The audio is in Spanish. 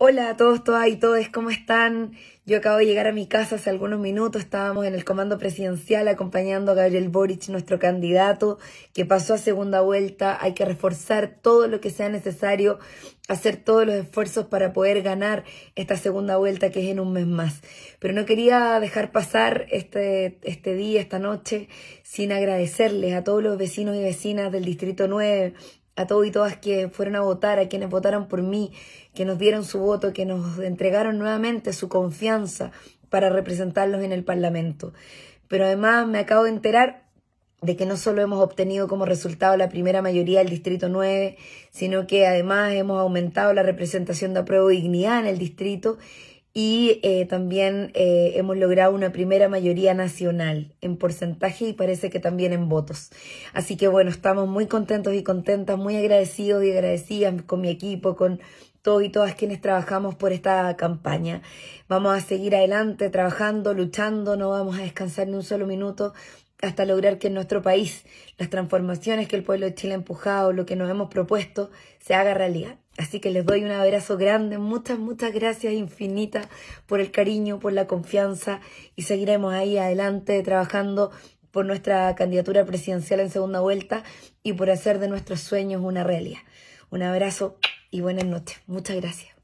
Hola a todos, todas y todes, ¿cómo están? Yo acabo de llegar a mi casa hace algunos minutos, estábamos en el comando presidencial acompañando a Gabriel Boric, nuestro candidato, que pasó a segunda vuelta. Hay que reforzar todo lo que sea necesario, hacer todos los esfuerzos para poder ganar esta segunda vuelta que es en un mes más. Pero no quería dejar pasar este, este día, esta noche, sin agradecerles a todos los vecinos y vecinas del Distrito 9, a todos y todas que fueron a votar, a quienes votaron por mí, que nos dieron su voto, que nos entregaron nuevamente su confianza para representarlos en el Parlamento. Pero además me acabo de enterar de que no solo hemos obtenido como resultado la primera mayoría del Distrito 9, sino que además hemos aumentado la representación de apruebo de dignidad en el distrito y eh, también eh, hemos logrado una primera mayoría nacional en porcentaje y parece que también en votos. Así que bueno, estamos muy contentos y contentas, muy agradecidos y agradecidas con mi equipo, con y todas quienes trabajamos por esta campaña. Vamos a seguir adelante trabajando, luchando, no vamos a descansar ni un solo minuto hasta lograr que en nuestro país las transformaciones que el pueblo de Chile ha empujado, lo que nos hemos propuesto, se haga realidad. Así que les doy un abrazo grande, muchas, muchas gracias infinitas por el cariño, por la confianza y seguiremos ahí adelante trabajando por nuestra candidatura presidencial en segunda vuelta y por hacer de nuestros sueños una realidad. Un abrazo y buenas noches. Muchas gracias.